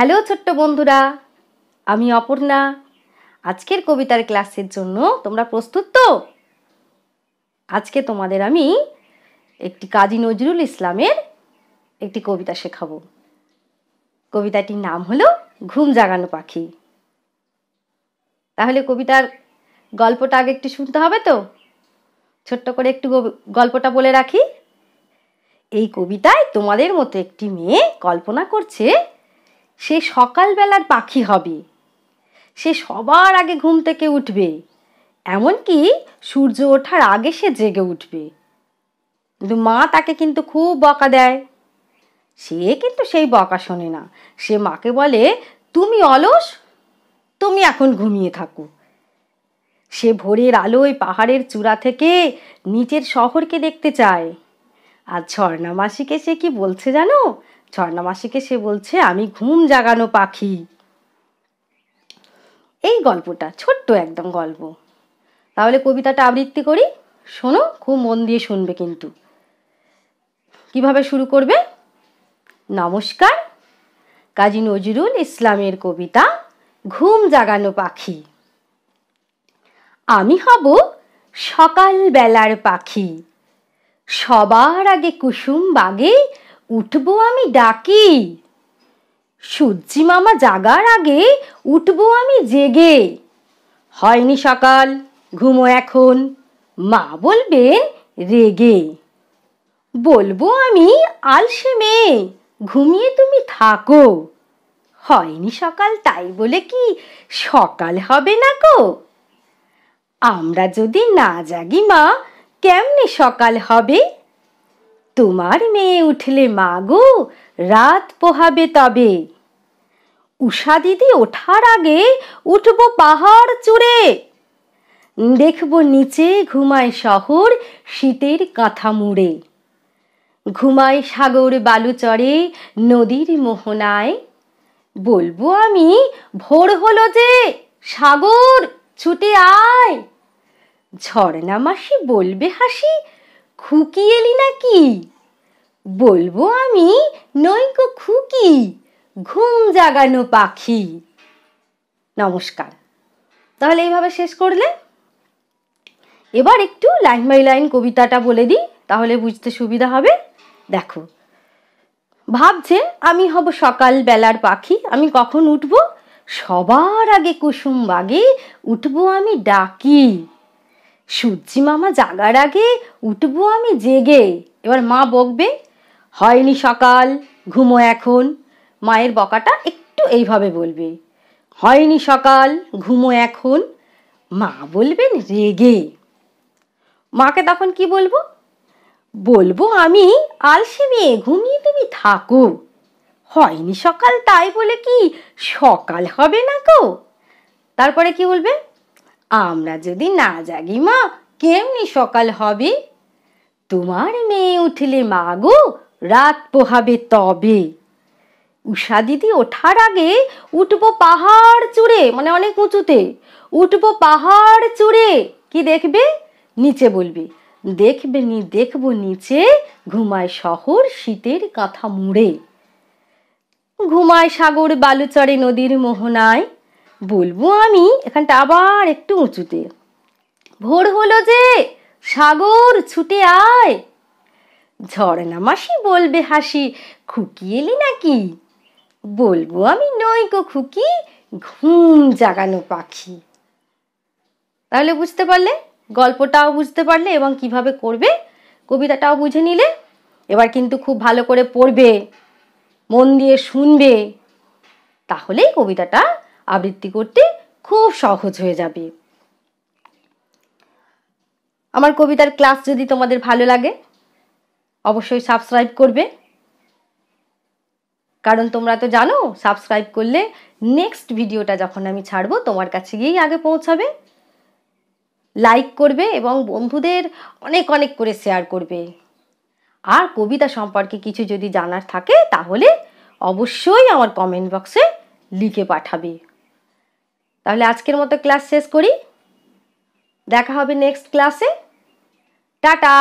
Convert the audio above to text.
hello ছোট্ট বন্ধুরা আমি অপর্ণা আজকের কবিতার ক্লাসের জন্য তোমরা প্রস্তুত তো আজকে তোমাদের আমি একটি কাজী নজরুল ইসলামের একটি কবিতা শেখাবো কবিতাটির নাম হলো ঘুম জাগানো পাখি তাহলে কবিতার গল্পটা আগে একটু শুনতে হবে তো ছোট্ট করে একটু গল্পটা বলে রাখি এই কবিতায় তোমাদের মতো একটি মেয়ে কল্পনা করছে সে সকালবেলার পাখি হবে সে সবার আগে ঘুম থেকে উঠবে এমনকি সূর্য ওঠার আগে সে জেগে উঠবে কিন্তু মা তাকে কিন্তু খুব বকা দেয় সে কিন্তু সেই বকা শোনে না সে মাকে বলে তুমি অলস তুমি এখন ঘুমিয়ে থাকো সে ভোরের আলোয় পাহাড়ের চূড়া থেকে নিচের শহরকে দেখতে চায় আর ঝর্ণা মাসিকে সে কি বলছে জানো ঝর্ণা মাসিকে সে বলছে আমি ঘুম জাগানো পাখি এই গল্পটা ছোট্ট একদম গল্প তাহলে কবিতাটা আবৃত্তি করি শোনো খুব মন দিয়ে শুনবে কিন্তু কিভাবে শুরু করবে নমস্কার কাজী নজরুল ইসলামের কবিতা ঘুম জাগানো পাখি আমি হব সকাল বেলার পাখি সবার আগে কুসুম বাগে উঠব আমি ডাকি সূর্যি মামা জাগার আগে উঠবো আমি জেগে হয়নি সকাল ঘুমো এখন মা বলবেন রেগে বলবো আমি আলসে মেয়ে ঘুমিয়ে তুমি থাকো হয়নি সকাল তাই বলে কি সকাল হবে না কো আমরা যদি না জাগি মা কেমনে সকাল হবে তোমার মেয়ে উঠলে মা গো রাত পোহাবে তবে উষা দিদি ওঠার আগে উঠব পাহাড় চূড়ে দেখব নিচে ঘুমায় শহর শীতের কাঁথা মুড়ে ঘুমায় সাগর বালুচরে নদীর মোহনায় বলবো আমি ভোর হলো যে সাগর ছুটে আয় ঝর্ণা মাসি বলবে হাসি খুকিয়েলি নাকি বলবো আমি নৈকো খুকি ঘুম জাগানো পাখি নমস্কার তাহলে এইভাবে শেষ করলে এবার একটু লাইন বাই লাইন কবিতাটা বলে দিই তাহলে বুঝতে সুবিধা হবে দেখো ভাবছে আমি হব সকাল বেলার পাখি আমি কখন উঠব সবার আগে কুসুম বাগে উঠব আমি ডাকি সূর্যি মামা জাগার আগে উঠব আমি জেগে এবার মা বকবে হয়নি সকাল ঘুমো এখন মায়ের বকাটা একটু এইভাবে বলবে হয়নি সকাল ঘুমো এখন মা বলবেন রেগে মাকে তখন কি বলবো বলবো আমি আলসে মেয়ে ঘুমিয়ে তুমি থাকো হয়নি সকাল তাই বলে কি সকাল হবে না কো তারপরে কি বলবে আমরা যদি না জাগি মা কেমনি সকাল হবে তোমার মেয়ে উঠলে মাগো রাত পোহাবে তবে উষা দিদি ওঠার আগে উঠবো পাহাড় চূড়ে মানে অনেক উঁচুতে উঠবো পাহাড় চূড়ে কি দেখবে নিচে বলবি দেখবে নি দেখবো নিচে ঘুমায় শহর শীতের কাঁথা মুড়ে ঘুমায় সাগর বালুচরে নদীর মোহনায় বলবো আমি এখানটা আবার একটু উঁচুতে ভোর হলো যে সাগর ছুটে আয় ঝর্ণা মাসি বলবে হাসি খুকি এলি নাকি বলবো আমি নই গো খুকি ঘুম জাগানো পাখি তাহলে বুঝতে পারলে গল্পটাও বুঝতে পারলে এবং কিভাবে করবে কবিতাটাও বুঝে নিলে এবার কিন্তু খুব ভালো করে পড়বে মন দিয়ে শুনবে তাহলেই কবিতাটা আবৃত্তি করতে খুব সহজ হয়ে যাবে আমার কবিতার ক্লাস যদি তোমাদের ভালো লাগে অবশ্যই সাবস্ক্রাইব করবে কারণ তোমরা তো জানো সাবস্ক্রাইব করলে নেক্সট ভিডিওটা যখন আমি ছাড়বো তোমার কাছে গিয়েই আগে পৌঁছাবে লাইক করবে এবং বন্ধুদের অনেক অনেক করে শেয়ার করবে আর কবিতা সম্পর্কে কিছু যদি জানার থাকে তাহলে অবশ্যই আমার কমেন্ট বক্সে লিখে পাঠাবে তাহলে আজকের মতো ক্লাস শেষ করি দেখা হবে নেক্সট ক্লাসে টাটা